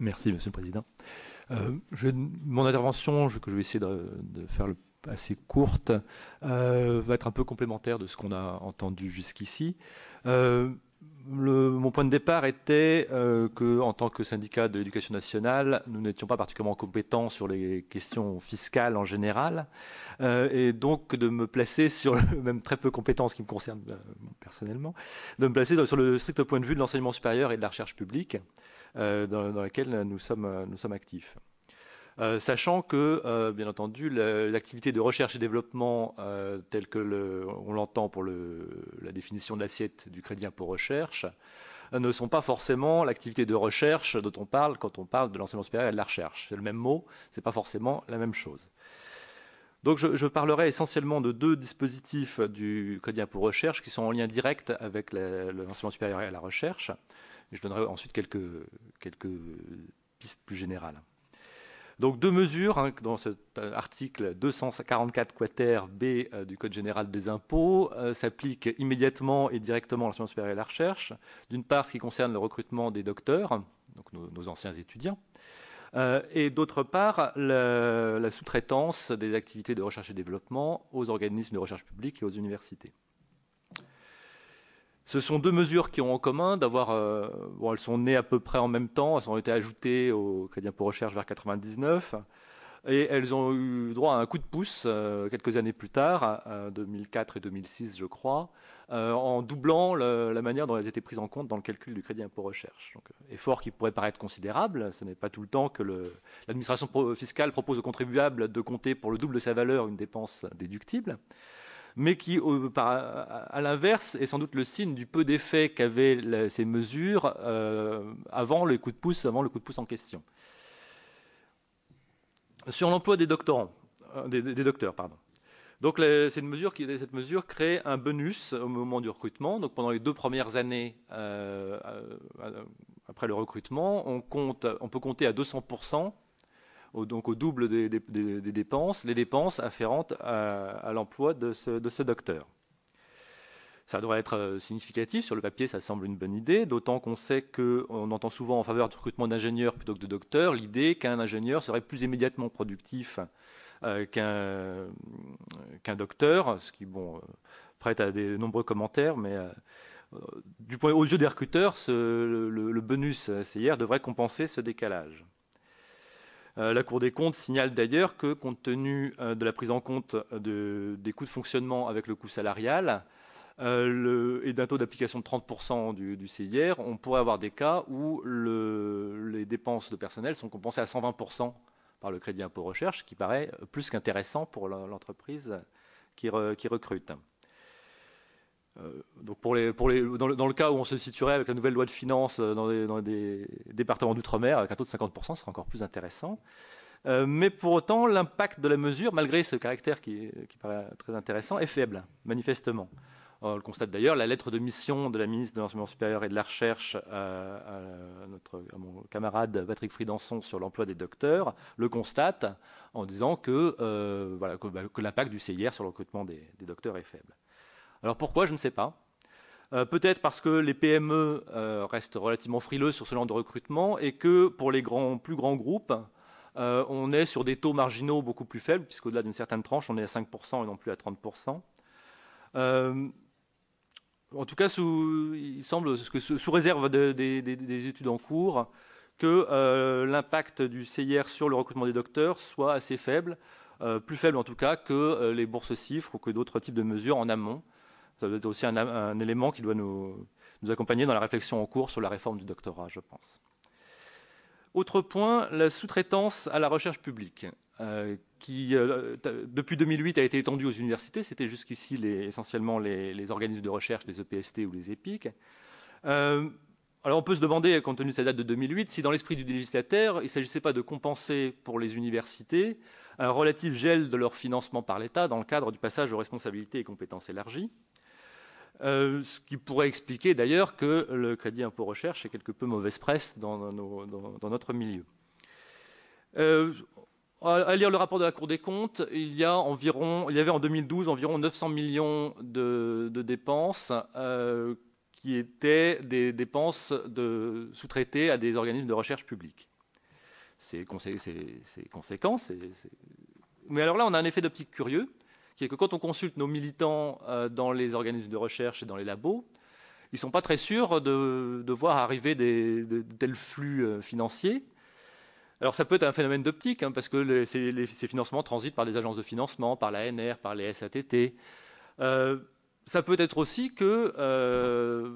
Merci, Monsieur le Président. Euh, mon intervention, que je vais essayer de, faire assez courte, euh, va être un peu complémentaire de ce qu'on a entendu jusqu'ici. Euh, mon point de départ était que, en tant que syndicat de l'éducation nationale, nous n'étions pas particulièrement compétents sur les questions fiscales en général, et donc de me placer sur même très peu compétent qui me concerne personnellement, de me placer sur le strict point de vue de l'enseignement supérieur et de la recherche publique. Euh, dans, laquelle nous sommes, euh, actifs. Euh, sachant que, bien entendu, l'activité de recherche et développement, telle que l'entend pour la définition de l'assiette du crédit impôt recherche, ne sont pas forcément l'activité de recherche dont on parle quand on parle de l'enseignement supérieur et de la recherche. C'est le même mot, c'est pas forcément la même chose. Donc je, je, parlerai essentiellement de deux dispositifs du crédit impôt recherche qui sont en lien direct avec l'enseignement supérieur et la recherche je donnerai ensuite quelques, pistes plus générales. Donc deux mesures hein, dans cet euh, article 244 quater B euh, du Code général des impôts euh, s'appliquent immédiatement et directement à science, supérieur et à la recherche. D'une part, ce qui concerne le recrutement des docteurs, donc nos, anciens étudiants, et d'autre part, la sous-traitance des activités de recherche et développement aux organismes de recherche publique et aux universités. Ce sont deux mesures qui ont en commun d'avoir, euh, elles sont nées à peu près en même temps, elles ont été ajoutées au Crédit impôt recherche vers 99, et elles ont eu droit à un coup de pouce euh, quelques années plus tard, 2004 et 2006 je crois, euh, en doublant la manière dont elles étaient prises en compte dans le calcul du crédit impôt recherche. Donc, effort qui pourrait paraître considérable, ce n'est pas tout le temps que l'administration fiscale propose aux contribuables de compter pour le double de sa valeur une dépense déductible mais qui, à l'inverse, est sans doute le signe du peu d'effet qu'avaient ces mesures euh, avant le coup de pouce, avant le coup de pouce en question. Sur l'emploi des doctorants, euh, des, docteurs, pardon. Donc, cette mesure crée un bonus au moment du recrutement. Donc, pendant les deux premières années euh, après le recrutement, on peut compter à 200 donc au double des, dépenses, les dépenses afférentes à, l'emploi de ce, docteur. Ça devrait être euh, significatif. Sur le papier, ça semble une bonne idée, d'autant qu'on sait qu'on entend souvent en faveur du recrutement d'ingénieurs plutôt que de docteurs l'idée qu'un ingénieur serait plus immédiatement productif euh, qu'un docteur, ce qui bon, euh, prête à de nombreux commentaires, mais du point, aux yeux des recruteurs, le, le bonus CIR devrait compenser ce décalage. Euh, la Cour des comptes signale d'ailleurs que, compte tenu euh, de la prise en compte euh, des coûts de fonctionnement avec le coût salarial et d'un taux d'application de 30% du, CIR, on pourrait avoir des cas où les dépenses de personnel sont compensées à 120% par le crédit impôt recherche, qui paraît plus qu'intéressant pour l'entreprise qui recrute. Euh, donc pour les, pour les, dans, le, cas où on se situerait avec la nouvelle loi de finances euh, dans, les, des départements d'outre-mer, avec un taux de 50%, ce serait encore plus intéressant. Euh, mais pour autant, l'impact de la mesure, malgré ce caractère qui, paraît très intéressant, est faible, manifestement. On le constate d'ailleurs, la lettre de mission de la ministre de l'Enseignement supérieur et de la Recherche à, notre, mon camarade Patrick Fridanson sur l'emploi des docteurs le constate en disant que, voilà, bah, que, l'impact du CIR sur le recrutement des docteurs est faible. Alors pourquoi Je ne sais pas. Euh, peut-être parce que les PME euh, restent relativement frileux sur ce genre de recrutement et que pour les grands, plus grands groupes, euh, on est sur des taux marginaux beaucoup plus faibles, puisqu'au-delà d'une certaine tranche, on est à 5% et non plus à 30%. en tout cas, il semble que sous réserve des études en cours, que l'impact du CIR sur le recrutement des docteurs soit assez faible, plus faible en tout cas que les bourses chiffres ou que d'autres types de mesures en amont ça doit être aussi un, élément qui doit nous, accompagner dans la réflexion en cours sur la réforme du doctorat, je pense. Autre point, la sous-traitance à la recherche publique, euh, qui euh, depuis 2008 a été étendue aux universités. C'était jusqu'ici essentiellement les, organismes de recherche, les EPST ou les EPIC. Euh, alors on peut se demander, compte tenu de cette date de 2008, si dans l'esprit du législateur, il ne s'agissait pas de compenser pour les universités un relatif gel de leur financement par l'État dans le cadre du passage aux responsabilités et compétences élargies. Euh, ce qui pourrait expliquer d'ailleurs que le crédit impôt recherche est quelque peu mauvaise presse dans, notre milieu. Euh, à lire le rapport de la Cour des comptes, il y, avait en 2012 environ 900 millions de, dépenses euh, qui étaient des dépenses de, sous-traitées à des organismes de recherche publique. C'est conséquent, mais alors là, on a un effet d'optique curieux qui est que quand on consulte nos militants euh, dans les organismes de recherche et dans les labos, ils ne sont pas très sûrs de, voir arriver des, de, tels flux euh, financiers. Alors ça peut être un phénomène d'optique, hein, parce que ces, financements transitent par des agences de financement, par la NR, par les SATT. Euh, ça peut être aussi que,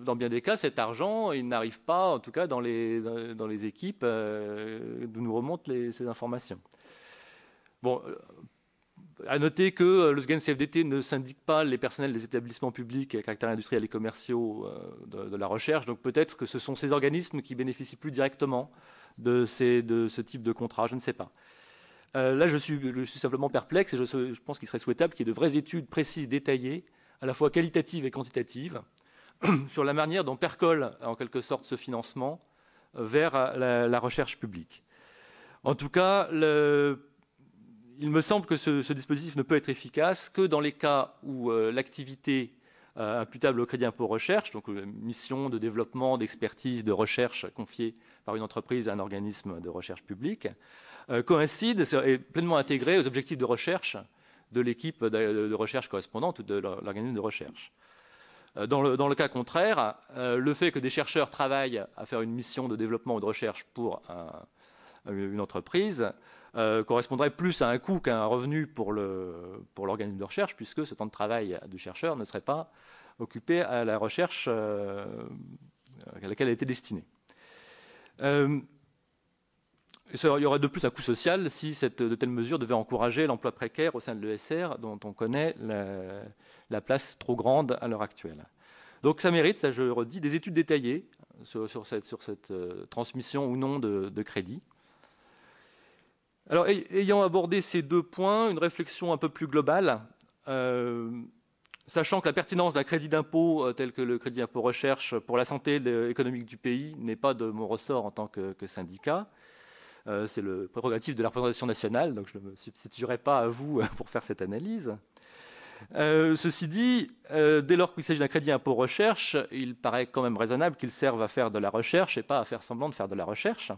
dans bien des cas, cet argent, il n'arrive pas, en tout cas dans les, dans les équipes d'où nous remontent ces informations. Bon, à noter que euh, le SGAN CFDT ne syndique pas les personnels des établissements publics à caractère industriel et commerciaux euh, de, la recherche, donc peut-être que ce sont ces organismes qui bénéficient plus directement de, ce type de contrat, je ne sais pas. Euh, là, je suis, simplement perplexe et je, pense qu'il serait souhaitable qu'il y ait de vraies études précises, détaillées, à la fois qualitatives et quantitatives, sur la manière dont percole en quelque sorte ce financement vers la recherche publique. En tout cas, le, il me semble que ce, dispositif ne peut être efficace que dans les cas où euh, l'activité euh, imputable au crédit impôt recherche, donc euh, mission de développement, d'expertise, de recherche confiée par une entreprise à un organisme de recherche public, coïncide et est pleinement intégrée aux objectifs de recherche de l'équipe de, recherche correspondante ou de l'organisme de recherche. Dans le, cas contraire, le fait que des chercheurs travaillent à faire une mission de développement ou de recherche pour une entreprise euh, correspondrait plus à un coût qu'à un revenu pour l'organisme pour de recherche, puisque ce temps de travail du chercheur ne serait pas occupé à la recherche euh, à laquelle elle était destinée. Euh, il y aurait de plus un coût social si cette, de telles mesures devaient encourager l'emploi précaire au sein de l'ESR, dont on connaît la, place trop grande à l'heure actuelle. Donc ça mérite, ça je redis, des études détaillées sur, cette, sur cette transmission ou non de, de crédit. Alors, ayant abordé ces deux points, une réflexion un peu plus globale, euh, sachant que la pertinence d'un crédit d'impôt euh, tel que le crédit d'impôt recherche pour la santé économique du pays n'est pas de mon ressort en tant que, syndicat. Euh, c'est le prérogatif de la représentation nationale, donc je ne me substituerai pas à vous pour faire cette analyse. ceci dit, dès lors qu'il s'agit d'un crédit d'impôt recherche, il paraît quand même raisonnable qu'il serve à faire de la recherche et pas à faire semblant de faire de la recherche.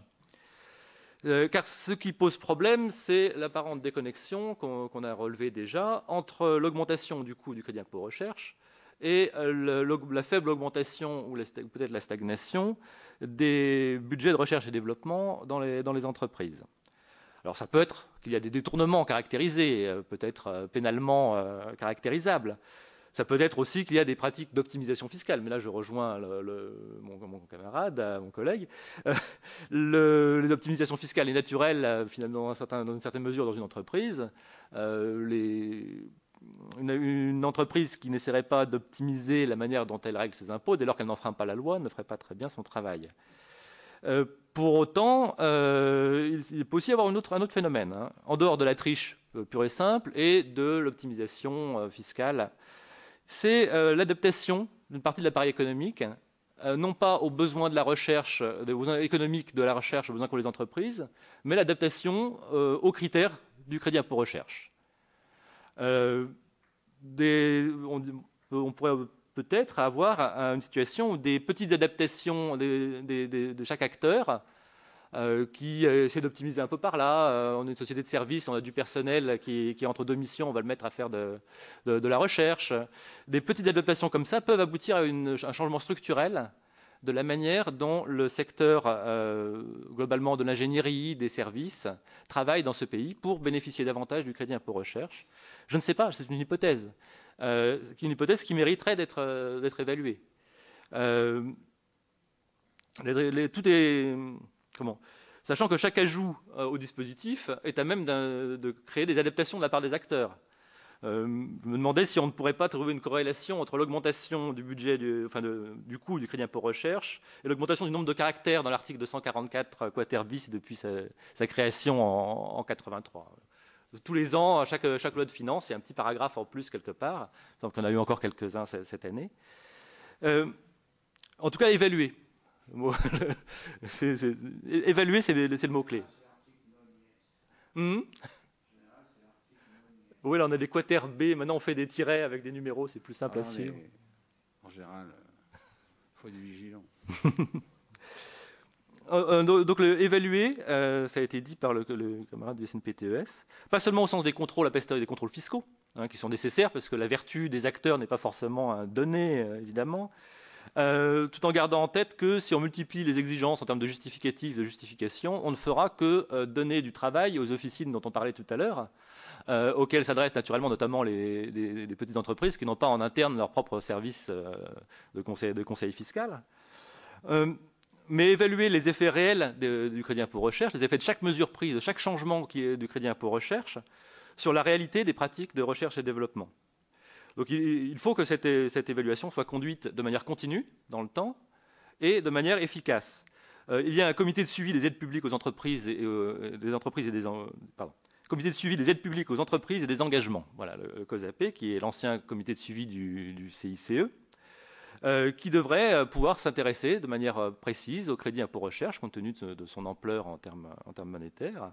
Euh, car ce qui pose problème, c'est l'apparente déconnexion qu'on a relevée déjà entre l'augmentation du coût du crédit impôt recherche et euh, la faible augmentation ou peut-être la stagnation des budgets de recherche et développement dans les, dans les entreprises. Alors ça peut être qu'il y a des détournements caractérisés, euh, peut-être pénalement caractérisables, ça peut être aussi qu'il y a des pratiques d'optimisation fiscale. Mais là, je rejoins mon, camarade, euh, mon collègue. Euh, l'optimisation fiscale est naturelle, euh, finalement, dans, une certaine mesure, dans une entreprise. une, entreprise qui n'essaierait pas d'optimiser la manière dont elle règle ses impôts, dès lors qu'elle n'en n'enfreint pas la loi, ne ferait pas très bien son travail. pour autant, il peut aussi y avoir un autre phénomène, hein. en dehors de la triche pure et simple et de l'optimisation fiscale c'est euh, l'adaptation d'une partie de l'appareil économique, euh, non pas aux besoins de la recherche, des économiques de la recherche, aux besoins qu'ont les entreprises, mais l'adaptation euh, aux critères du crédit pour recherche. on, pourrait peut-être avoir une situation où des petites adaptations de chaque acteur euh, qui euh, essaie d'optimiser un peu par là. Euh, on est une société de services, on a du personnel qui, est entre deux missions, on va le mettre à faire de, la recherche. Des petites adaptations comme ça peuvent aboutir à un changement structurel de la manière dont le secteur globalement de l'ingénierie, des services, travaille dans ce pays pour bénéficier davantage du crédit impôt recherche. Je ne sais pas, c'est une hypothèse. une hypothèse qui mériterait d'être évaluée. les, tout est Sachant que chaque ajout euh, au dispositif est à même de créer des adaptations de la part des acteurs. Euh, je me demandais si on ne pourrait pas trouver une corrélation entre l'augmentation du budget, du, enfin du coût du crédit impôt recherche et l'augmentation du nombre de caractères dans l'article 244 euh, quater bis depuis sa, création en, en, 83. Tous les ans, à chaque, loi de finances, il y a un petit paragraphe en plus quelque part. Il semble qu'on a eu encore quelques-uns cette, année. en tout cas, évaluer. évaluer, c'est le mot-clé. Hmm? oui, là, on a l'équateur B. Maintenant, on fait des tirets avec des numéros. C'est plus simple à ah, suivre. En général, il euh, faut être vigilant. Euh, euh, donc, évaluer, ça a été dit par le, camarade du SNPTES, e pas seulement au sens des contrôles à et des contrôles fiscaux, hein, qui sont nécessaires parce que la vertu des acteurs n'est pas forcément donnée, évidemment, euh, tout en gardant en tête que si on multiplie les exigences en termes de justificatifs, de justification, on ne fera que euh, donner du travail aux officines dont on parlait tout à l'heure, euh, auxquelles s'adressent naturellement notamment les, petites entreprises qui n'ont pas en interne leur propre service de, conseil, de conseil fiscal. mais évaluer les effets réels du crédit impôt recherche, les effets de chaque mesure prise, de chaque changement du crédit impôt recherche, sur la réalité des pratiques de recherche et développement. Donc il, faut que cette, évaluation soit conduite de manière continue dans le temps et de manière efficace. Euh, il y a un comité de suivi des aides publiques aux entreprises et, euh, des comité de suivi des aides publiques aux entreprises et des engagements. Voilà le, COSAP qui est l'ancien comité de suivi du, CICE. Euh, qui devrait pouvoir s'intéresser de manière précise au crédit impôt recherche, compte tenu de, son ampleur en termes monétaires.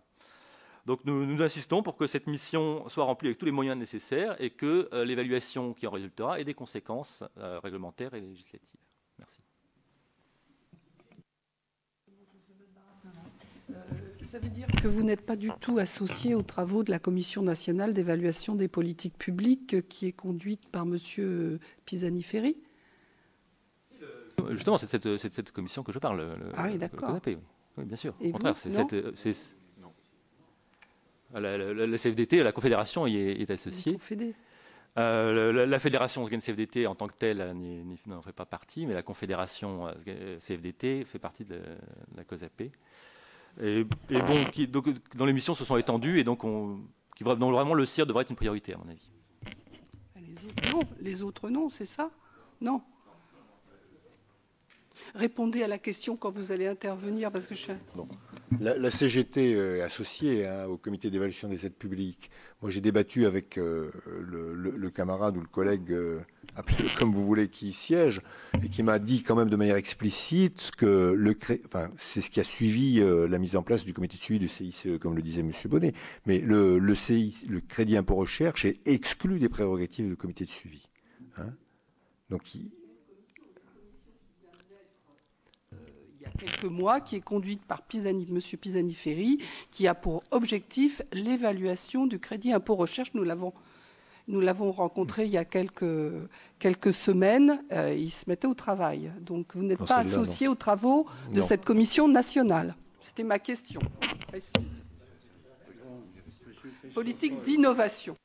Donc nous, insistons pour que cette mission soit remplie avec tous les moyens nécessaires et que euh, l'évaluation qui en résultera ait des conséquences euh, réglementaires et législatives. Merci. Euh, ça veut dire que vous n'êtes pas du tout associé aux travaux de la Commission nationale d'évaluation des politiques publiques qui est conduite par M. Pisani-Ferry Justement, c'est de cette, commission que je parle. ah oui, d'accord. Oui. bien sûr. au contraire, c'est ah, la, CFDT, la Confédération y est, associée. Euh, la, la, Fédération CFDT en tant que telle n'en fait pas partie, mais la Confédération euh, euh, CFDT fait partie de la, COSAP. Et, et bon, donc, dans les missions se sont étendues et donc, on, qui, vraiment le CIR devrait être une priorité à mon avis. Bah, les autres, non, les autres non, c'est ça Non répondez à la question quand vous allez intervenir, parce que je La, CGT est euh, associée hein, au comité d'évaluation des aides publiques. Moi, j'ai débattu avec euh, le, camarade ou le collègue, euh, comme vous voulez, qui y siège, et qui m'a dit quand même de manière explicite que le enfin, c'est ce qui a suivi la mise en place du comité de suivi du CICE, comme le disait M. Bonnet, mais le, e, le crédit impôt recherche est exclu des prérogatives du comité de suivi. Hein. Donc, il quelques mois, qui est conduite par Pisani, M. Pisani-Ferry, qui a pour objectif l'évaluation du crédit impôt recherche. Nous l'avons nous l'avons rencontré il y a quelques, quelques semaines, euh, il se mettait au travail. Donc vous n'êtes pas associé aux travaux de cette commission nationale. C'était ma question Politique d'innovation.